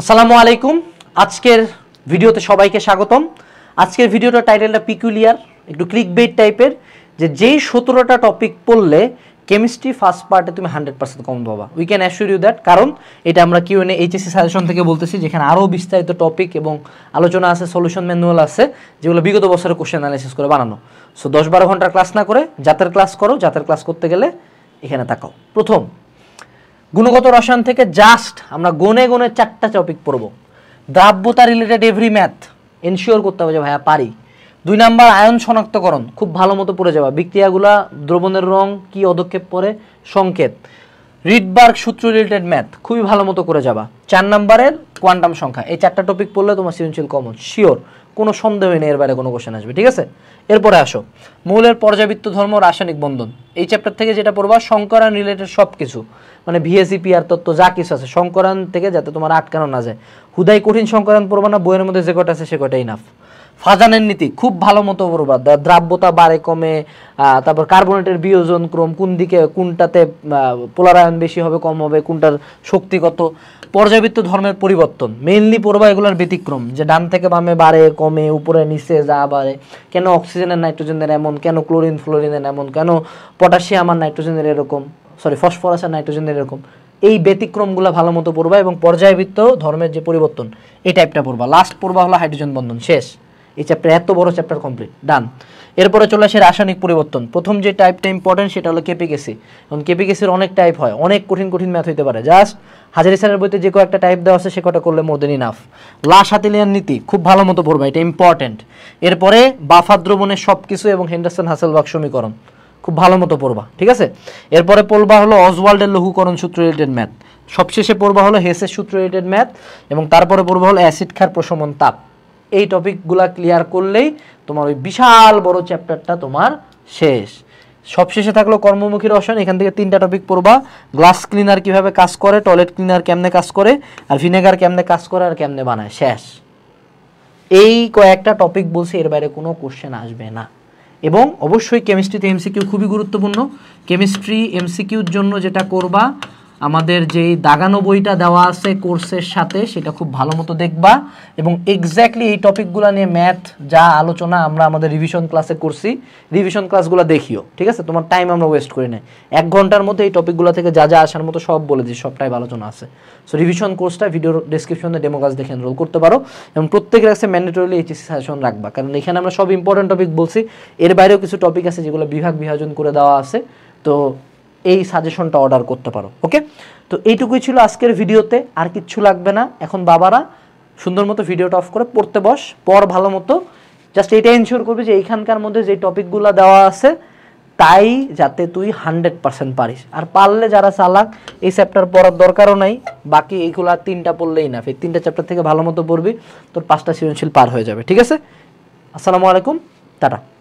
আসসালামু আলাইকুম আজকের ভিডিওতে সবাইকে স্বাগতম আজকের ভিডিওটা টাইটেলটা পিকুলিয়ার একটু ক্লিক বেট টাইপের যে যেই সতেরোটা টপিক পড়লে কেমিস্ট্রি ফার্স্ট পার্টে তুমি হান্ড্রেড পার্সেন্ট কম পাবা we can assure you that কারণ এটা আমরা কিউ এনে এইচএসসি সাজেশন থেকে বলতেছি যেখানে আরও বিস্তারিত টপিক এবং আলোচনা আছে সলিউশন ম্যানুয়াল আছে যেগুলো বিগত বছরের কোশ্চেন অ্যানালাইসিস করে বানানো সো দশ বারো ঘন্টার ক্লাস না করে জাতের ক্লাস করো জাতের ক্লাস করতে গেলে এখানে তাকাও প্রথম গুণগত রসায়ন থেকে জাস্ট আমরা গনে গনে চারটা টপিক পড়বো দ্রাব্যতা রিলেটেড এভরি ম্যাথ এনশিওর করতে হবে যে ভাইয়া পারি দুই নাম্বার আয়ন শনাক্তকরণ খুব ভালো মতো পড়ে যাওয়া বিক্রিয়াগুলা দ্রবণের রং কি অদক্ষেপ পরে সংকেত রিডবার্গ সূত্র রিলেটেড ম্যাথ খুবই ভালো মতো করে যাবা চার নাম্বারের কোয়ান্টাম সংখ্যা এই চারটা টপিক পড়লে তোমার সৃজনশীল কমন শিওর কোনো সন্দেহই নেই এর বাইরে কোনো কোশ্চেন আসবে ঠিক আছে এরপরে আসো মৌলের পর্যাবৃত্ত ধর্ম রাসায়নিক বন্ধন এই চ্যাপ্টার থেকে যেটা পড়বা শঙ্করান রিলেটেড সব কিছু মানে ভিএসিপিআর তত্ত্ব যা কিছু আছে শঙ্করান থেকে যাতে তোমার আটকানো না যায় হুদাই কঠিন শঙ্করান পড়বা না বইয়ের মধ্যে যে কটা আছে সে কটাই নাফ ফাজানের নীতি খুব ভালো মতো প্রবাদ দ্রাব্যতা বাড়ে কমে তারপর কার্বনেটের বিয়োজন ক্রম কোন দিকে কোনটাতে পোলারায়ন বেশি হবে কম হবে কোনটার শক্তিগত পর্যাবৃত্ত ধর্মের পরিবর্তন মেইনলি পড়বা এগুলোর ব্যতিক্রম যে ডান থেকে বামে বাড়ে কমে উপরে নিচে যা বাড়ে কেন অক্সিজেনের নাইট্রোজেনের এমন কেন ক্লোরিন ফ্লোরিনের এমন কেন পটাশিয়াম আর নাইট্রোজেনের এরকম সরি ফসফরাস আর নাইট্রোজেনের এরকম এই ব্যতিক্রমগুলো ভালো মতো পড়বা এবং পর্যায়বৃত্ত ধর্মের যে পরিবর্তন এই টাইপটা পড়বা লাস্ট পড়বা হলো হাইড্রোজেন বন্ধন শেষ এই চ্যাপ্টার এত বড় চ্যাপ্টার কমপ্লিট ডান এরপরে চলে আসে রাসায়নিক পরিবর্তন প্রথম যে টাইপটা ইম্পর্টেন্ট সেটা হলো কেপিকেসি এখন কেপিকেসির অনেক টাইপ হয় অনেক কঠিন কঠিন ম্যাথ হতে পারে জাস্ট হাজারি স্যারের বইতে যে কয়েকটা টাইপ দেওয়া আছে সে কটা করলে মোর দেন ইনাফ লাশ হাতিলিয়ান নীতি খুব ভালো মতো পড়বা এটা ইম্পর্টেন্ট এরপরে বাফা দ্রবণের সব কিছু এবং হেন্ডারসন হাসেলবাগ সমীকরণ খুব ভালো মতো পড়বা ঠিক আছে এরপরে পড়বা হলো অজওয়াল্ডের লঘুকরণ সূত্র রিলেটেড ম্যাথ সবশেষে পড়বা হলো হেসের সূত্র রিলেটেড ম্যাথ এবং তারপরে পড়বা হলো অ্যাসিড খার প্রশমন তাপ এই টপিকগুলা ক্লিয়ার করলেই তোমার ওই বিশাল বড় চ্যাপ্টারটা তোমার শেষ সবশেষে থাকলো কর্মমুখী রসায়ন এখান থেকে তিনটা টপিক পড়বা গ্লাস ক্লিনার কিভাবে কাজ করে টয়লেট ক্লিনার কেমনে কাজ করে আর ভিনেগার কেমনে কাজ করে আর কেমনে বানায় শেষ এই কয়েকটা টপিক বলছি এর বাইরে কোনো কোশ্চেন আসবে না এবং অবশ্যই কেমিস্ট্রিতে এমসিকিউ খুবই গুরুত্বপূর্ণ কেমিস্ট্রি এমসিকিউর জন্য যেটা করবা আমাদের যেই দাগানো বইটা দেওয়া আছে কোর্সের সাথে সেটা খুব ভালো মতো দেখবা এবং এক্স্যাক্টলি এই টপিকগুলো নিয়ে ম্যাথ যা আলোচনা আমরা আমাদের রিভিশন ক্লাসে করছি রিভিশন ক্লাসগুলো দেখিও ঠিক আছে তোমার টাইম আমরা ওয়েস্ট করি না এক ঘন্টার মধ্যে এই টপিকগুলো থেকে যা যা আসার মতো সব বলে দিই সব টাইপ আলোচনা আছে সো রিভিশন কোর্সটা ভিডিও ডিসক্রিপশনে ডেমো কাজ দেখে এনরোল করতে পারো এবং প্রত্যেকের কাছে ম্যান্ডেটরিলি এইচএসসি সাজেশন রাখবা কারণ এখানে আমরা সব ইম্পর্টেন্ট টপিক বলছি এর বাইরেও কিছু টপিক আছে যেগুলো বিভাগ বিভাজন করে দেওয়া আছে তো এই সাজেশনটা অর্ডার করতে পারো ওকে তো এইটুকুই ছিল আজকের ভিডিওতে আর কিচ্ছু লাগবে না এখন বাবারা সুন্দর মতো ভিডিওটা অফ করে পড়তে বস পর ভালো মতো জাস্ট এটা এনশিওর করবি যে এইখানকার মধ্যে যে টপিকগুলো দেওয়া আছে তাই যাতে তুই হান্ড্রেড পার্সেন্ট পারিস আর পারলে যারা চালাক এই চ্যাপ্টার পড়ার দরকারও নাই বাকি এইগুলো তিনটা পড়লেই না এই তিনটা চ্যাপ্টার থেকে ভালো মতো পড়বি তোর পাঁচটা সৃজনশীল পার হয়ে যাবে ঠিক আছে আসসালামু আলাইকুম টাটা